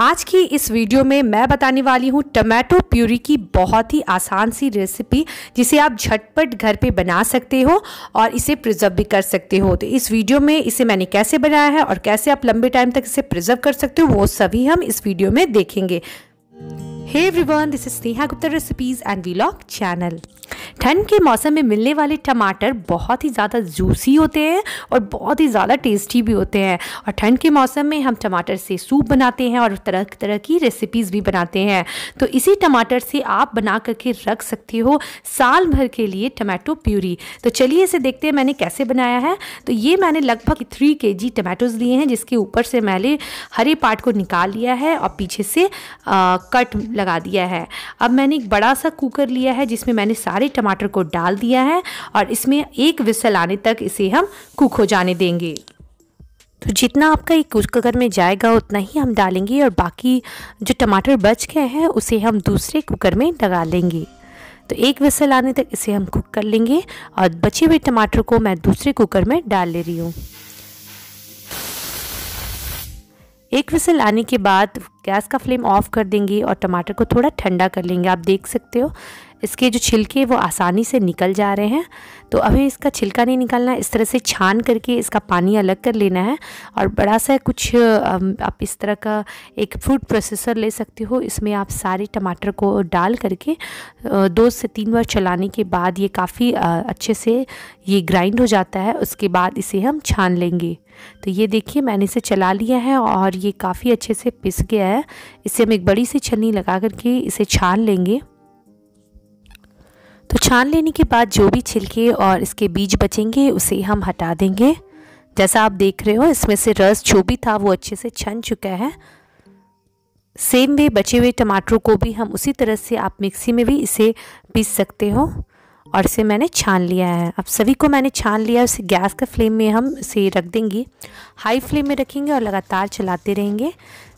आज की इस वीडियो में मैं बताने वाली हूँ टमाटो प्यूरी की बहुत ही आसान सी रेसिपी जिसे आप झटपट घर पे बना सकते हो और इसे प्रिजर्व भी कर सकते हो तो इस वीडियो में इसे मैंने कैसे बनाया है और कैसे आप लंबे टाइम तक इसे प्रिजर्व कर सकते हो वो सभी हम इस वीडियो में देखेंगे hey everyone this is Sneha Gupta recipes and we channel ठंड के मौसम में मिलने वाले टमाटर बहुत ही ज़्यादा जूसी होते हैं और बहुत ही ज़्यादा टेस्टी भी होते हैं और ठंड के मौसम में हम टमाटर से सूप बनाते हैं और तरह तरह की रेसिपीज़ भी बनाते हैं तो इसी टमाटर से आप बना करके रख सकते हो साल भर के लिए टमाटो प्यूरी तो चलिए इसे देखते हैं मैंने कैसे बनाया है तो ये मैंने लगभग थ्री के जी टमाटोज़ लिए हैं जिसके ऊपर से मैंने हरे पार्ट को निकाल लिया है और पीछे से आ, कट लगा दिया है अब मैंने एक बड़ा सा कुकर लिया है जिसमें मैंने सारे टमाटर टमाटर को डाल दिया है और इसमें एक विसल आने तक इसे हम कुक हो जाने देंगे तो जितना आपका एक कुकर में जाएगा उतना ही हम डालेंगे और बाकी जो टमाटर बच गए हैं उसे हम दूसरे कुकर में लगा लेंगे तो एक विसल आने तक इसे हम कुक कर लेंगे और बचे हुए टमाटर को मैं दूसरे कुकर में डाल ले रही हूँ एक विसल आने के बाद गैस का फ्लेम ऑफ कर देंगे और टमाटर को थोड़ा ठंडा कर लेंगे आप देख सकते हो इसके जो छिलके वो आसानी से निकल जा रहे हैं तो अभी इसका छिलका नहीं निकालना है इस तरह से छान करके इसका पानी अलग कर लेना है और बड़ा सा कुछ आप इस तरह का एक फूड प्रोसेसर ले सकते हो इसमें आप सारे टमाटर को डाल करके दो से तीन बार चलाने के बाद ये काफ़ी अच्छे से ये ग्राइंड हो जाता है उसके बाद इसे हम छान लेंगे तो ये देखिए मैंने इसे चला लिया है और ये काफ़ी अच्छे से पिस गया है है इसे हम एक बड़ी सी छन्नी लगा करके इसे छान लेंगे तो छान लेने के बाद जो भी छिलके और इसके बीज बचेंगे उसे हम हटा देंगे जैसा आप देख रहे हो इसमें से रस जो भी था वो अच्छे से छन चुका है सेम वे बचे हुए टमाटरों को भी हम उसी तरह से आप मिक्सी में भी इसे पीस सकते हो और इसे मैंने छान लिया है अब सभी को मैंने छान लिया उसे गैस का फ्लेम में हम इसे रख देंगे हाई फ्लेम में रखेंगे और लगातार चलाते रहेंगे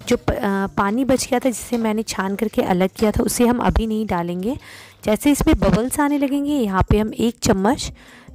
जो पानी बच गया था जिसे मैंने छान करके अलग किया था उसे हम अभी नहीं डालेंगे जैसे इसमें बबल्स आने लगेंगे यहाँ पे हम एक चम्मच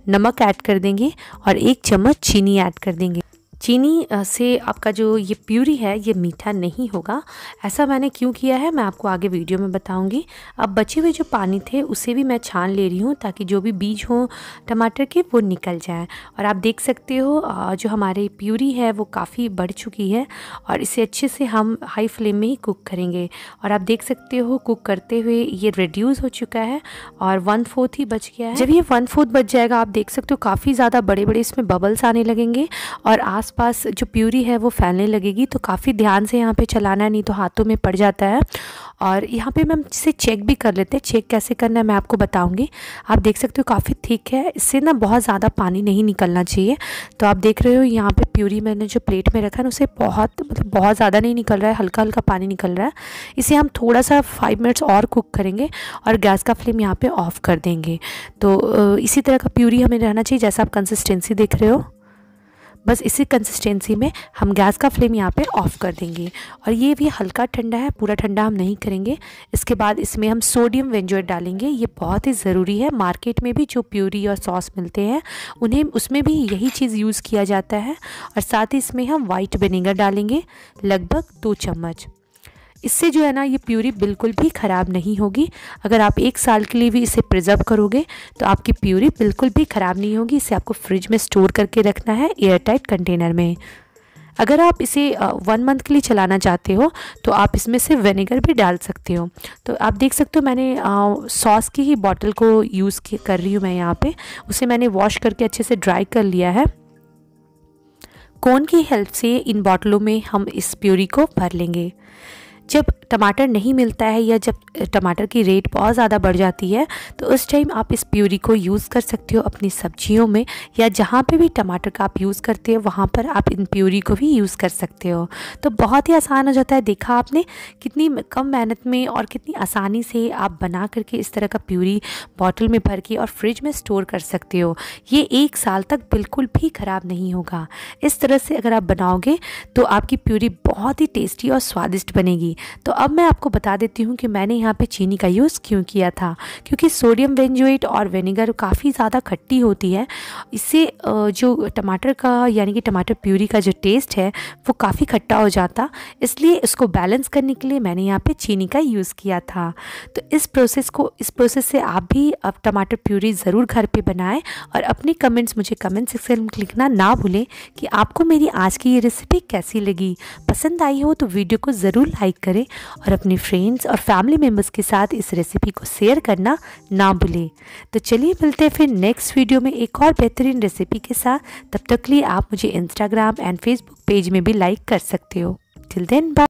नमक ऐड कर देंगे और एक चम्मच चीनी ऐड कर देंगे चीनी से आपका जो ये प्यूरी है ये मीठा नहीं होगा ऐसा मैंने क्यों किया है मैं आपको आगे वीडियो में बताऊंगी अब बचे हुए जो पानी थे उसे भी मैं छान ले रही हूँ ताकि जो भी बीज हो टमाटर के वो निकल जाए और आप देख सकते हो जो हमारी प्यूरी है वो काफ़ी बढ़ चुकी है और इसे अच्छे से हम हाई फ्लेम में ही कुक करेंगे और आप देख सकते हो कुक करते हुए ये रिड्यूज़ हो चुका है और वन फोर्थ ही बच गया है जब ये वन फोर्थ बच जाएगा आप देख सकते हो काफ़ी ज़्यादा बड़े बड़े इसमें बबल्स आने लगेंगे और आस आसपास जो प्यूरी है वो फैलने लगेगी तो काफ़ी ध्यान से यहाँ पे चलाना है नहीं तो हाथों में पड़ जाता है और यहाँ पे मैम इसे चेक भी कर लेते हैं चेक कैसे करना है मैं आपको बताऊँगी आप देख सकते हो काफ़ी थिक है इससे ना बहुत ज़्यादा पानी नहीं निकलना चाहिए तो आप देख रहे हो यहाँ पर प्यूरी मैंने जो प्लेट में रखा है उसे बहुत मतलब बहुत ज़्यादा नहीं निकल रहा है हल्का हल्का पानी निकल रहा है इसे हम थोड़ा सा फाइव मिनट्स और कुक करेंगे और गैस का फ्लेम यहाँ पर ऑफ़ कर देंगे तो इसी तरह का प्यूरी हमें रहना चाहिए जैसा आप कंसिस्टेंसी देख रहे हो बस इसी कंसिस्टेंसी में हम गैस का फ्लेम यहाँ पे ऑफ़ कर देंगे और ये भी हल्का ठंडा है पूरा ठंडा हम नहीं करेंगे इसके बाद इसमें हम सोडियम वेंजोएट डालेंगे ये बहुत ही ज़रूरी है मार्केट में भी जो प्यूरी और सॉस मिलते हैं उन्हें उसमें भी यही चीज़ यूज़ किया जाता है और साथ ही इसमें हम वाइट विनेगर डालेंगे लगभग दो चम्मच इससे जो है ना ये प्यूरी बिल्कुल भी ख़राब नहीं होगी अगर आप एक साल के लिए भी इसे प्रिजर्व करोगे तो आपकी प्यूरी बिल्कुल भी ख़राब नहीं होगी इसे आपको फ्रिज में स्टोर करके रखना है एयर टाइट कंटेनर में अगर आप इसे वन मंथ के लिए चलाना चाहते हो तो आप इसमें से विनेगर भी डाल सकते हो तो आप देख सकते हो मैंने सॉस की ही बॉटल को यूज़ कर रही हूँ मैं यहाँ पे उसे मैंने वॉश करके अच्छे से ड्राई कर लिया है कौन की हेल्प से इन बॉटलों में हम इस प्यूरी को भर लेंगे जब टमाटर नहीं मिलता है या जब टमाटर की रेट बहुत ज़्यादा बढ़ जाती है तो उस टाइम आप इस प्यूरी को यूज़ कर सकते हो अपनी सब्जियों में या जहाँ पे भी टमाटर का आप यूज़ करते हो वहाँ पर आप इन प्यूरी को भी यूज़ कर सकते हो तो बहुत ही आसान हो जाता है देखा आपने कितनी कम मेहनत में और कितनी आसानी से आप बना करके इस तरह का प्यूरी बॉटल में भर के और फ्रिज में स्टोर कर सकते हो ये एक साल तक बिल्कुल भी ख़राब नहीं होगा इस तरह से अगर आप बनाओगे तो आपकी प्यूरी बहुत ही टेस्टी और स्वादिष्ट बनेगी तो अब मैं आपको बता देती हूँ कि मैंने यहाँ पे चीनी का यूज़ क्यों किया था क्योंकि सोडियम वेंजुएट और वेनेगर काफ़ी ज़्यादा खट्टी होती है इससे जो टमाटर का यानी कि टमाटर प्यूरी का जो टेस्ट है वो काफ़ी खट्टा हो जाता इसलिए इसको बैलेंस करने के लिए मैंने यहाँ पर चीनी का यूज़ किया था तो इस प्रोसेस को इस प्रोसेस से आप भी अब टमाटर प्यूरी ज़रूर घर पर बनाएँ और अपने कमेंट्स मुझे कमेंट सेक्शन में लिखना ना भूलें कि आपको मेरी आज की ये रेसिपी कैसी लगी पसंद आई हो तो वीडियो को ज़रूर लाइक करें और अपने फ्रेंड्स और फैमिली मेम्बर्स के साथ इस रेसिपी को शेयर करना ना भूलें तो चलिए मिलते हैं फिर नेक्स्ट वीडियो में एक और बेहतरीन रेसिपी के साथ तब तक लिए आप मुझे इंस्टाग्राम एंड फेसबुक पेज में भी लाइक कर सकते हो टिल देन बाय